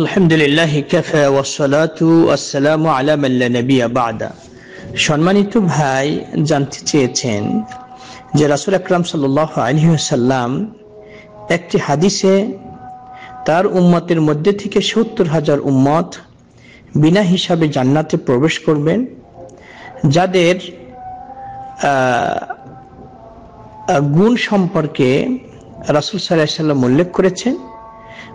আলহামদুলিল্লাহ কাফা ওয়াসসালাতু আসসালামু আলা মান লা নাবিয়্যা বা'দা সম্মানিত ভাই জানতে চেয়েছেন যে রাসূল আকরাম সাল্লাল্লাহু আলাইহি একটি হাদিসে তার উম্মতের মধ্যে থেকে সত্তর হাজার উম্মত বিনা হিসাবে জান্নাতে প্রবেশ করবেন যাদের গুণ সম্পর্কে রাসুল সাল্লাহ সাল্লাম উল্লেখ করেছেন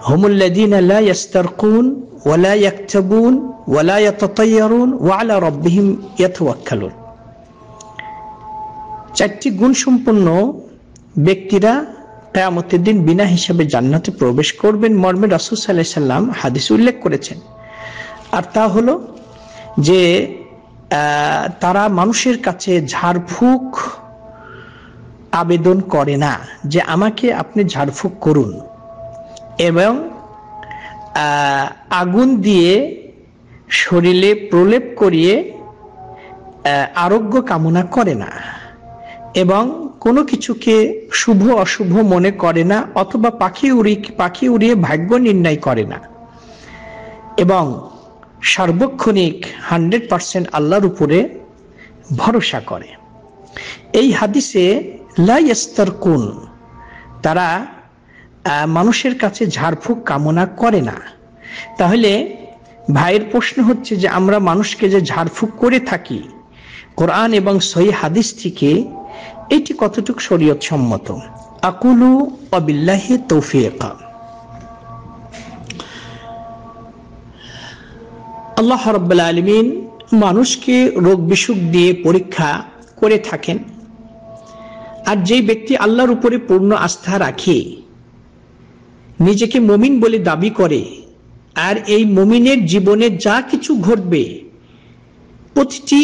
হুমুল্লাদিন লা ইয়াস্তারকুন ওয়া লা ইয়াকতাবুন ওয়া লা ইয়াতাতায়্যারুন ওয়া আলা রাব্বিহিম ইয়াতাওয়াক্কালুন চারটি গুণসম্পন্ন ব্যক্তিরা কেয়ামতের দিন বিনা হিসাবে জান্নাতে প্রবেশ করবেন মর্মে রাসুল সাল্লাহ সাল্লাম হাদিস উল্লেখ করেছেন আর তা হলো যে তারা মানুষের কাছে ঝাড়ফুঁক আবেদন করে না যে আমাকে আপনি ঝাড়ফুঁক করুন এবং আগুন দিয়ে শরীরে প্রলেপ করিয়ে আরোগ্য কামনা করে না এবং কোনো কিছুকে শুভ অশুভ মনে করে না অথবা পাখি উড়ি পাখি উড়িয়ে ভাগ্য নির্ণয় করে না এবং সার্বক্ষণিক হান্ড্রেড পার্সেন্ট আল্লাহর উপরে ভরসা করে এই হাদিসে লাইস্তার কুন তারা মানুষের কাছে ঝাড়ফুঁক কামনা করে না তাহলে ভাইয়ের প্রশ্ন হচ্ছে যে আমরা মানুষকে যে ঝাড়ফুঁক করে থাকি কোরআন এবং সহি হাদিস থেকে এটি কতটুক শরীয়ত সম্মত আকুলু অবিল্লাহে তৌফিকা আল্লাহ রব্বুল্লা আলমিন মানুষকে রোগ বিসুখ দিয়ে পরীক্ষা করে থাকেন আর যেই ব্যক্তি আল্লাহর উপরে পূর্ণ আস্থা রাখে নিজেকে মমিন বলে দাবি করে আর এই মমিনের জীবনে যা কিছু ঘটবে প্রতিটি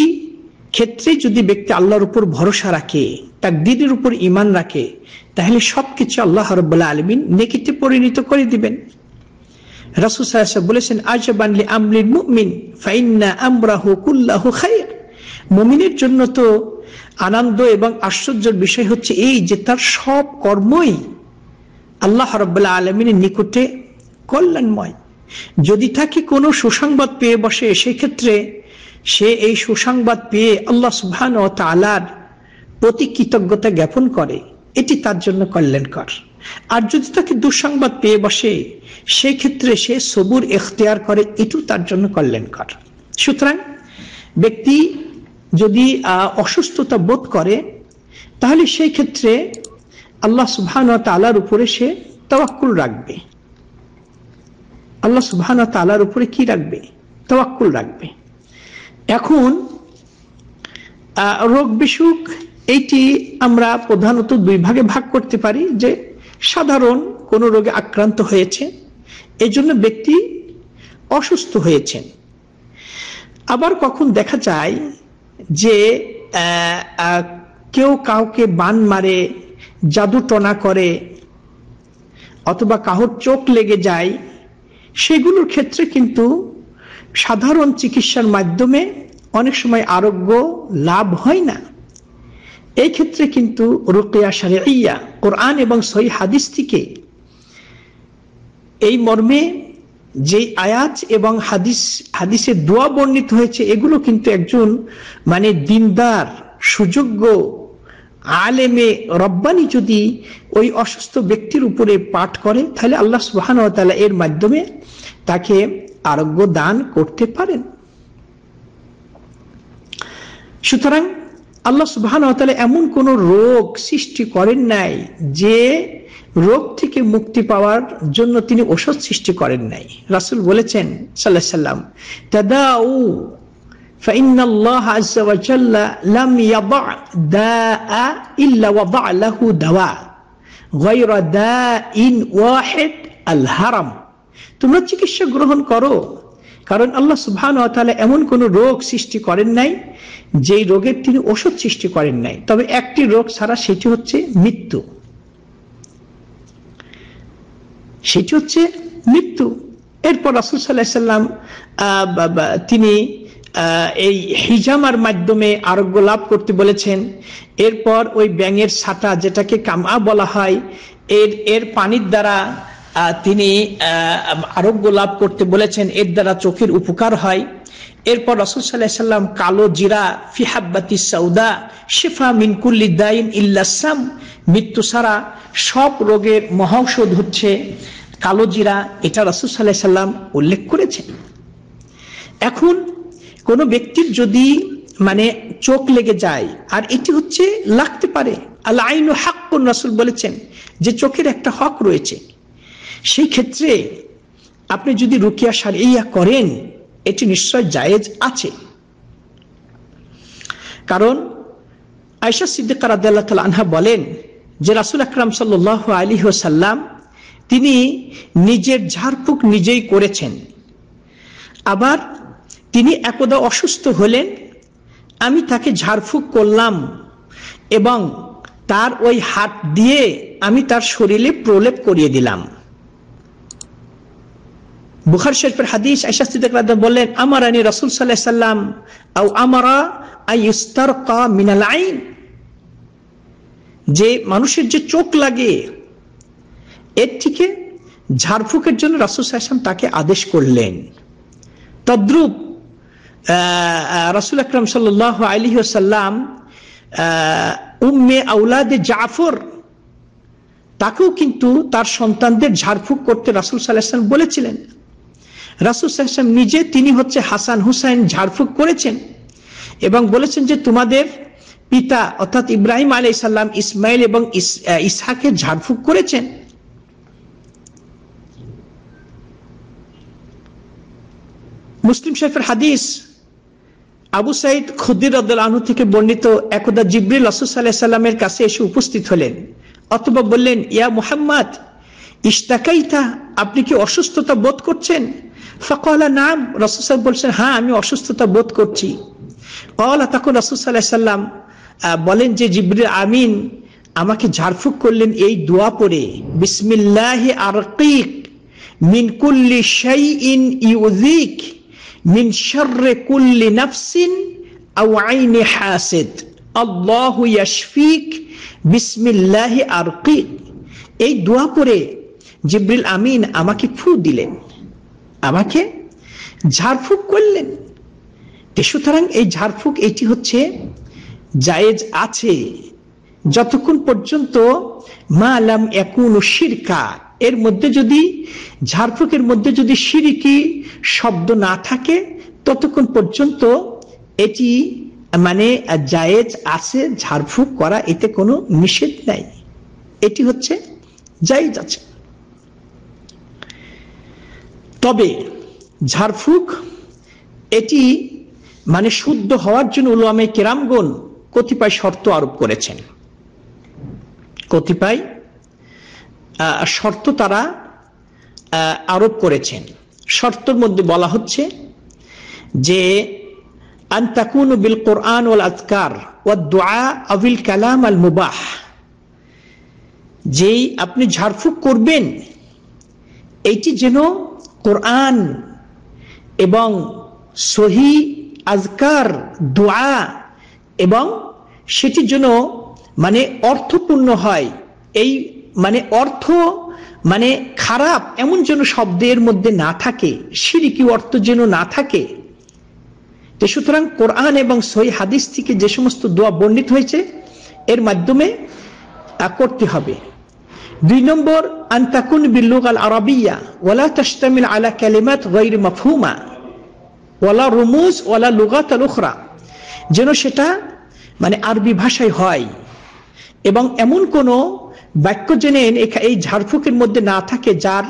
ক্ষেত্রে যদি ব্যক্তি আল্লাহর উপর ভরসা রাখে তার দিদির উপর ইমান রাখে তাহলে সবকিছু আল্লাহ রব্লা আলমিন নেকিতে পরিণত করে দিবেন রাসুল সাহেব বলেছেন বানলি আমলিন মুমিন ফাইন্না আমরাহু কুল্লাহু খাইর মমিনের জন্য তো আনন্দ এবং আশ্চর্যের বিষয় হচ্ছে এই যে তার সব কর্মই আল্লাহ রব্লা আলমিনের নিকটে কল্যাণময় যদি তাকে কোনো সুসংবাদ পেয়ে বসে সেক্ষেত্রে সে এই সুসংবাদ পেয়ে আল্লাহ সুহান ও তালার প্রতি কৃতজ্ঞতা জ্ঞাপন করে এটি তার জন্য কল্যাণকর আর যদি তাকে দুঃসংবাদ পেয়ে বসে সেক্ষেত্রে সে সবুর এখতিয়ার করে এটিও তার জন্য কল্যাণকর সুতরাং ব্যক্তি যদি অসুস্থতা বোধ করে তাহলে সেই ক্ষেত্রে আল্লাহ সুবহান তালার উপরে সে তওয়াক্কুল রাখবে আল্লাহ সুবহান তালার উপরে কি রাখবে তওয়াক্কুল রাখবে এখন রোগ বিসুখ এইটি আমরা প্রধানত দুই ভাগে ভাগ করতে পারি যে সাধারণ কোনো রোগে আক্রান্ত হয়েছে এই জন্য ব্যক্তি অসুস্থ হয়েছেন আবার কখন দেখা যায় যে কেউ কাউকে বান মারে জাদু টনা করে অথবা কাহোর চোখ লেগে যায় সেগুলোর ক্ষেত্রে কিন্তু সাধারণ চিকিৎসার মাধ্যমে অনেক সময় আরোগ্য লাভ হয় না এই ক্ষেত্রে কিন্তু রুকিয়া ইয়া কোরআন এবং সই হাদিস থেকে এই মর্মে যে আয়াত এবং হাদিস হাদিসে দোয়া বর্ণিত হয়েছে এগুলো কিন্তু একজন মানে দিনদার সুযোগ্য আলেমে রব্বানি যদি ওই অসুস্থ ব্যক্তির উপরে পাঠ করে তাহলে আল্লাহ সুহান এর মাধ্যমে তাকে আরোগ্য দান করতে পারেন সুতরাং আল্লাহ সুবাহান এমন কোন রোগ সৃষ্টি করেন নাই যে রোগ থেকে মুক্তি পাওয়ার জন্য তিনি ওষুধ সৃষ্টি করেন নাই রাসুল বলেছেন সাল্লাহ সাল্লাম তাদাউ فإن الله عز وجل لم يضع داء إلا وضع له دواء غير داء واحد الهرم তোমরা চিকিৎসা গ্রহণ করো কারণ আল্লাহ সুবহান এমন কোন রোগ সৃষ্টি করেন নাই যেই রোগের তিনি ওষুধ সৃষ্টি করেন নাই তবে একটি রোগ ছাড়া সেটি হচ্ছে মৃত্যু সেটি হচ্ছে মৃত্যু এরপর রাসুল সাল্লাহ সাল্লাম তিনি এই হিজামার মাধ্যমে আরোগ্য লাভ করতে বলেছেন এরপর ওই ব্যাঙের ছাতা যেটাকে কামা বলা হয় এর এর পানির দ্বারা তিনি আরোগ্য লাভ করতে বলেছেন এর দ্বারা চোখের উপকার হয় এরপর রসুল সাল্লাহ সাল্লাম কালো জিরা ফিহাব্বাতি সৌদা শিফা মিনকুল্লি দাইন ইল্লাসাম মৃত্যু সারা সব রোগের মহৌষধ হচ্ছে কালো জিরা এটা রসুল সাল্লাহ সাল্লাম উল্লেখ করেছেন এখন কোনো ব্যক্তির যদি মানে চোখ লেগে যায় আর এটি হচ্ছে লাগতে পারে আল্লাহ আইন হাক কোন রাসুল বলেছেন যে চোখের একটা হক রয়েছে সেই ক্ষেত্রে আপনি যদি রুকিয়া ইয়া করেন এটি নিশ্চয় জায়েজ আছে কারণ আয়সা সিদ্দিক রাদিয়াল্লাহ তাল আনহা বলেন যে রাসুল আকরাম সাল আলী সাল্লাম তিনি নিজের ঝাড়ফুঁক নিজেই করেছেন আবার তিনি একদা অসুস্থ হলেন আমি তাকে ঝাড়ফুঁক করলাম এবং তার ওই হাত দিয়ে আমি তার শরীরে প্রলেপ করিয়ে দিলাম বুখার শরীফের হাদিস আশাস্তিদা বললেন আমার আনি রসুল সাল্লাহ সাল্লাম আও আমারা আই ইস্তার কা মিনাল আইন যে মানুষের যে চোখ লাগে এর থেকে ঝাড়ফুকের জন্য রাসুল সাহসাম তাকে আদেশ করলেন তদ্রুপ রাসুল আকরম সাল্লাহ আলী সাল্লাম উম্মে আউলাদে জাফর তাকেও কিন্তু তার সন্তানদের ঝাড়ফুঁক করতে রাসুল সাল্লাম বলেছিলেন রাসুল সাল্লাম নিজে তিনি হচ্ছে হাসান হুসাইন ঝাড়ফুঁক করেছেন এবং বলেছেন যে তোমাদের পিতা অর্থাৎ ইব্রাহিম আলি সাল্লাম ইসমাইল এবং ইসহাকে ঝাড়ফুঁক করেছেন মুসলিম শরীফের হাদিস আবু সাইদ খুদ্দির আনু থেকে বর্ণিত একদা জিব্রিল সাল্লামের কাছে এসে উপস্থিত হলেন অথবা বললেন ইয়া মুহাম্মদ ইস্তাকাইতা আপনি কি অসুস্থতা বোধ করছেন ফকলা নাম রসুসাল বলছেন হ্যাঁ আমি অসুস্থতা বোধ করছি কলা তখন রসুসাল্লাহ সাল্লাম বলেন যে জিব্রিল আমিন আমাকে ঝাড়ফুঁক করলেন এই দোয়া পড়ে বিসমিল্লাহ আরকিক মিনকুল্লি শাই ইন ইউজিক মিন শাররে কুল্লি নাফসিন আও আইনি হাসিদ আল্লাহ ইয়াশফিক বিসমিল্লাহ আরকিক এই দোয়া পরে জিব্রিল আমিন আমাকে ফু দিলেন আমাকে ঝাড়ফুঁক করলেন সুতরাং এই ঝাড়ফুঁক এটি হচ্ছে জায়েজ আছে যতক্ষণ পর্যন্ত মা আলাম একুন শিরকাত এর মধ্যে যদি ঝাড়ফুঁকের মধ্যে যদি সিরিকি শব্দ না থাকে ততক্ষণ পর্যন্ত এটি মানে জায়েজ আছে ঝাড়ফুঁক করা এতে কোনো নিষেধ নাই এটি হচ্ছে জায়েজ আছে তবে ঝাড়ফুঁক এটি মানে শুদ্ধ হওয়ার জন্য উলামে কেরামগণ কতিপয় শর্ত আরোপ করেছেন কতিপয় শর্ত তারা আরোপ করেছেন শর্তর মধ্যে বলা হচ্ছে যে কোরআন আজকার দোয়া আবিল কালাম আল মুবাহ যেই আপনি ঝাড়ফুঁক করবেন এইটি যেন কোরআন এবং সহি আজকার দোয়া এবং সেটি যেন মানে অর্থপূর্ণ হয় এই মানে অর্থ মানে খারাপ এমন যেন শব্দের মধ্যে না থাকে সিরিকি অর্থ যেন না থাকে তো সুতরাং কোরআন এবং সই হাদিস থেকে যে সমস্ত দোয়া বর্ণিত হয়েছে এর মাধ্যমে তা করতে হবে দুই নম্বর আন্তাকুন বিল্লুক আল আরবিয়া ওলা তাস্তামিল আলা ক্যালিমাত গৈর মাফুমা ওলা রুমুজ ওলা লুগাত আল উখরা যেন সেটা মানে আরবি ভাষায় হয় এবং এমন কোনো বাক্য জেনে এই ঝাড়ফুকের মধ্যে না থাকে যার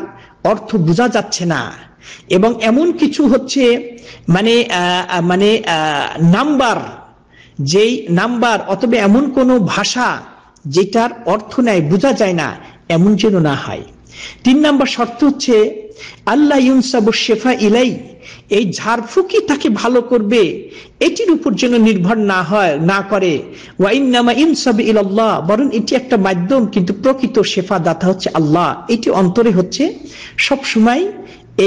অর্থ বোঝা যাচ্ছে না এবং এমন কিছু হচ্ছে মানে মানে নাম্বার যেই নাম্বার অথবা এমন কোনো ভাষা যেটার অর্থ নেয় বোঝা যায় না এমন যেন না হয় তিন নাম্বার শর্ত হচ্ছে আল্লাহ ইউনসাবু শেফা ইলাই এই ঝাড়ফুকি তাকে ভালো করবে এটির উপর যেন নির্ভর না হয় না করে বরং এটি একটা মাধ্যম কিন্তু প্রকৃত শেফা দাতা হচ্ছে আল্লাহ এটি অন্তরে হচ্ছে সব সময়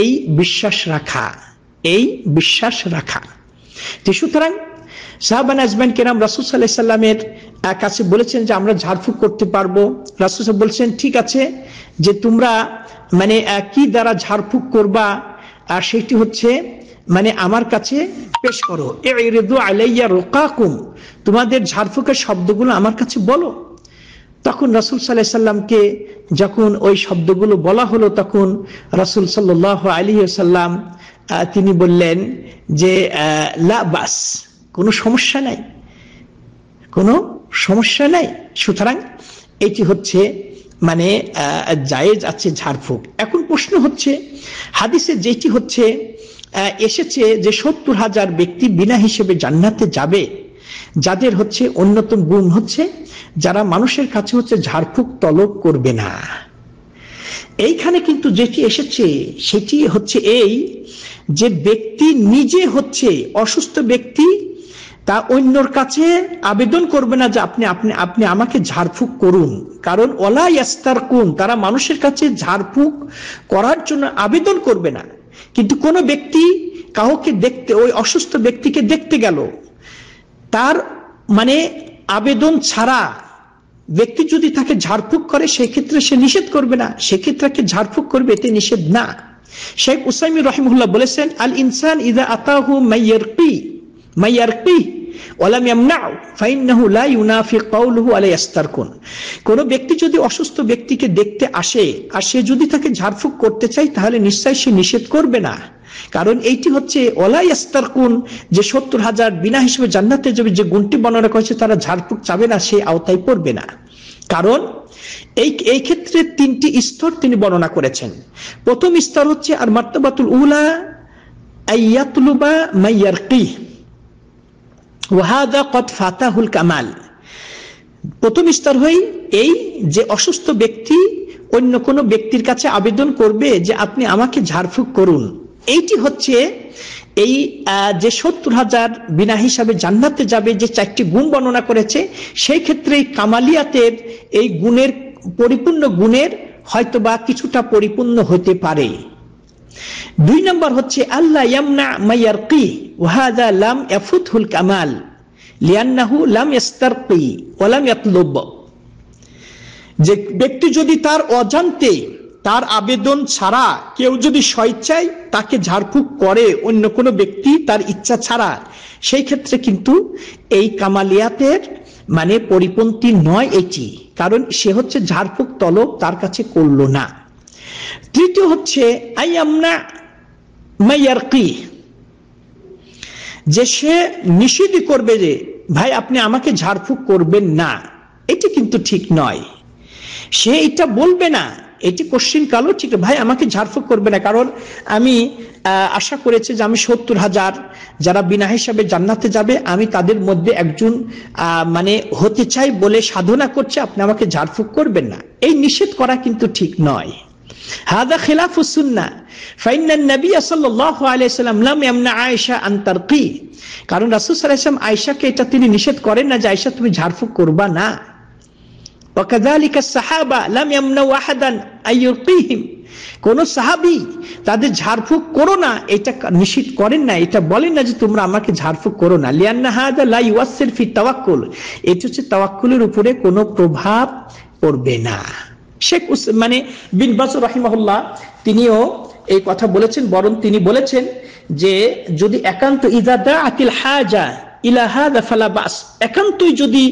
এই বিশ্বাস রাখা এই বিশ্বাস রাখা সুতরাং সাহাবান আজমেন কেরাম রাসুল সাল্লাহ সাল্লামের কাছে বলেছেন যে আমরা ঝাড়ফুঁক করতে পারবো রাসুল বলছেন ঠিক আছে যে তোমরা মানে কি দ্বারা ঝাড়ফুঁক করবা আর সেটি হচ্ছে মানে আমার কাছে পেশ করো আলাইয়া রোকাকুম তোমাদের ঝাড়ফুঁকের শব্দগুলো আমার কাছে বলো তখন রাসুল সাল্লাহ সাল্লামকে যখন ওই শব্দগুলো বলা হলো তখন রাসুল সাল্লাহ আলী সাল্লাম তিনি বললেন যে লা বাস কোনো সমস্যা নাই কোনো সমস্যা নাই সুতরাং এটি হচ্ছে মানে জায়েজ আছে ঝাড়ফুঁক এখন প্রশ্ন হচ্ছে হাদিসে যেটি হচ্ছে এসেছে যে সত্তর হাজার ব্যক্তি বিনা হিসেবে জান্নাতে যাবে যাদের হচ্ছে অন্যতম গুণ হচ্ছে যারা মানুষের কাছে হচ্ছে ঝাড়ফুঁক তলব করবে না এইখানে কিন্তু যেটি এসেছে সেটি হচ্ছে এই যে ব্যক্তি নিজে হচ্ছে অসুস্থ ব্যক্তি তা অন্যর কাছে আবেদন করবে না যে আপনি আপনি আপনি আমাকে ঝাড়ফুঁক করুন কারণ ওলা ইয়াস্তার কুন তারা মানুষের কাছে ঝাড়ফুঁক করার জন্য আবেদন করবে না কিন্তু কোনো ব্যক্তি কাউকে দেখতে ওই অসুস্থ ব্যক্তিকে দেখতে গেল তার মানে আবেদন ছাড়া ব্যক্তি যদি তাকে ঝাড়ফুঁক করে সেক্ষেত্রে সে নিষেধ করবে না সেক্ষেত্রে ঝাড়ফুঁক করবে এতে নিষেধ না শেখ উসাইমি রহিমুল্লাহ বলেছেন আল ইনসান ইদা আতাহু মাইয়ারকি কোন ব্যক্তি যদি অসুস্থ ব্যক্তিকে দেখতে আসে আর সে যদি তাকে ঝাড়ফুঁক করতে চায় তাহলে নিশ্চয় সে নিষেধ করবে না কারণ এইটি হচ্ছে ওলাইস্তার কুন যে সত্তর হাজার বিনা হিসেবে জান্নাতে যাবে যে গুণটি বর্ণনা করেছে তারা ঝাড়ফুঁক চাবে না সে আওতায় পড়বে না কারণ এই এই ক্ষেত্রে তিনটি স্তর তিনি বর্ণনা করেছেন প্রথম স্তর হচ্ছে আর মাত্তাবাতুল উলা আইয়াতলুবা মাইয়ারকি ওয়াহাদা কত ফাতাহুল কামাল প্রথম স্তর হই এই যে অসুস্থ ব্যক্তি অন্য কোনো ব্যক্তির কাছে আবেদন করবে যে আপনি আমাকে ঝাড়ফুঁক করুন এইটি হচ্ছে এই যে সত্তর হাজার বিনা হিসাবে জান্নাতে যাবে যে চারটি গুণ বর্ণনা করেছে সেই ক্ষেত্রে কামালিয়াতের এই গুণের পরিপূর্ণ গুণের হয়তোবা কিছুটা পরিপূর্ণ হতে পারে দুই নম্বর হচ্ছে আল্লাহ ইয়ামনা লাম কামাল লাম যে ব্যক্তি যদি তার অজান্তে তার আবেদন ছাড়া কেউ যদি স্বেচ্ছায় তাকে ঝাড়ফুঁক করে অন্য কোনো ব্যক্তি তার ইচ্ছা ছাড়া সেই ক্ষেত্রে কিন্তু এই কামালিয়াতের মানে পরিপন্থী নয় এটি কারণ সে হচ্ছে ঝাড়ফুঁক তলব তার কাছে করল না তৃতীয় হচ্ছে যে সে নিষেধই করবে যে ভাই আপনি আমাকে ঝাড়ফুঁক করবেন না এটি কিন্তু ঠিক নয় সে এটা বলবে না এটি কোশ্চিন কালো ঠিক ভাই আমাকে ঝাড়ফুঁক করবে না কারণ আমি আশা করেছে যে আমি সত্তর হাজার যারা বিনা হিসাবে জান্নাতে যাবে আমি তাদের মধ্যে একজন মানে হতে চাই বলে সাধনা করছে আপনি আমাকে ঝাড়ফুঁক করবেন না এই নিষেধ করা কিন্তু ঠিক নয় هذا خلاف السنة فإن النبي صلى الله عليه وسلم لم يمنع عائشة أن ترقي কারণ রাসূল সাল্লাল্লাহু আলাইহি আয়েশাকে এটা তিনি নিষেধ করেন না যে আয়েশা তুমি ঝাড়ফুঁক করবা না وكذلك الصحابة لم يمنع أحدا أن কোন সাহাবি তাদের ঝাড়ফুঁক করো না এটা নিষিদ্ধ করেন না এটা বলেন না যে তোমরা আমাকে ঝাড়ফুঁক করো না লিয়ান্না হাদা লাই ওয়াসের ফি তাওয়াক্কুল এটা হচ্ছে তাওয়াক্কুলের উপরে কোনো প্রভাব পড়বে না শেখ মানে বিন বাসুর রাহিমহল্লা তিনিও এই কথা বলেছেন বরং তিনি বলেছেন যে যদি একান্ত ইজাদা আকিল হাজা একান্তই যদি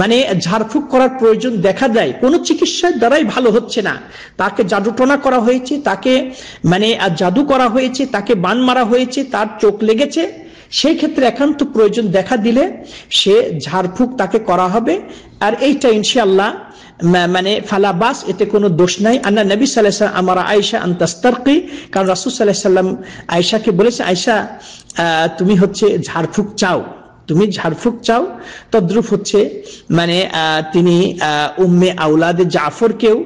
মানে ঝাড়ফুঁক করার প্রয়োজন দেখা দেয় কোনো চিকিৎসার দ্বারাই ভালো হচ্ছে না তাকে জাদুটনা করা হয়েছে তাকে মানে জাদু করা হয়েছে তাকে বান মারা হয়েছে তার চোখ লেগেছে সেই ক্ষেত্রে একান্ত প্রয়োজন দেখা দিলে সে ঝাড়ফুঁক তাকে করা হবে আর এইটা ইনশাল্লাহ মানে ফালাবাস এতে কোনো দোষ নাই আন্না নবী সাল্লাহ আমার আয়সা আন্তাস্তারকি কারণ রাসুল সাল্লাহ সাল্লাম আয়সাকে বলেছে আয়সা তুমি হচ্ছে ঝাড়ফুঁক চাও তুমি ঝাড়ফুক চাও তদ্রুপ হচ্ছে মানে তিনি উম্মে আউলাদে জাফরকেও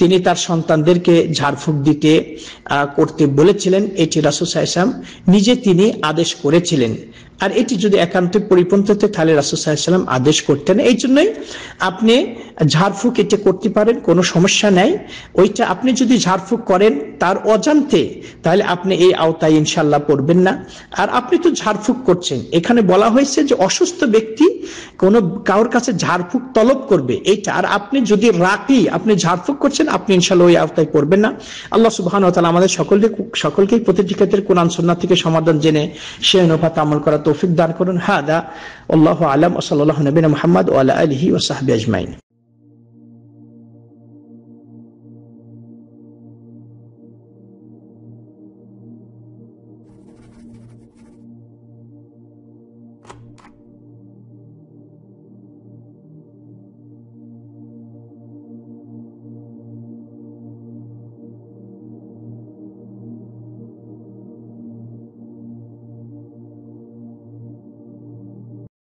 তিনি তার সন্তানদেরকে ঝাড়ফুক দিতে করতে বলেছিলেন এটি রাসুসাহসাম নিজে তিনি আদেশ করেছিলেন আর এটি যদি একান্ত পরিপন্থতে তাহলে রাসুসাহসাল্লাম আদেশ করতেন এই জন্যই আপনি ঝাড়ফুঁক এটা করতে পারেন কোনো সমস্যা নাই ওইটা আপনি যদি ঝাড়ফুঁক করেন তার অজান্তে তাহলে আপনি এই আওতায় ইনশাল্লাহ পড়বেন না আর আপনি তো ঝাড়ফুঁক করছেন এখানে বলা হয়েছে যে অসুস্থ ব্যক্তি কোনো কারোর কাছে ঝাড়ফুঁক তলব করবে এইটা আর আপনি যদি রাখি আপনি ঝাড়ফুঁক করছেন আপনি ইনশাল্লাহ ওই আওতায় পড়বেন না আল্লাহ তালা আমাদের সকলকে সকলকেই প্রতিটি ক্ষেত্রে কোরআন থেকে সমাধান জেনে সে অনুপাত আমল করা তৌফিক দান করুন হ্যাঁ দা আল্লাহ আলম ওসাল নবীন মোহাম্মদ ওয়াল আলহি সাহাবি আজমাইন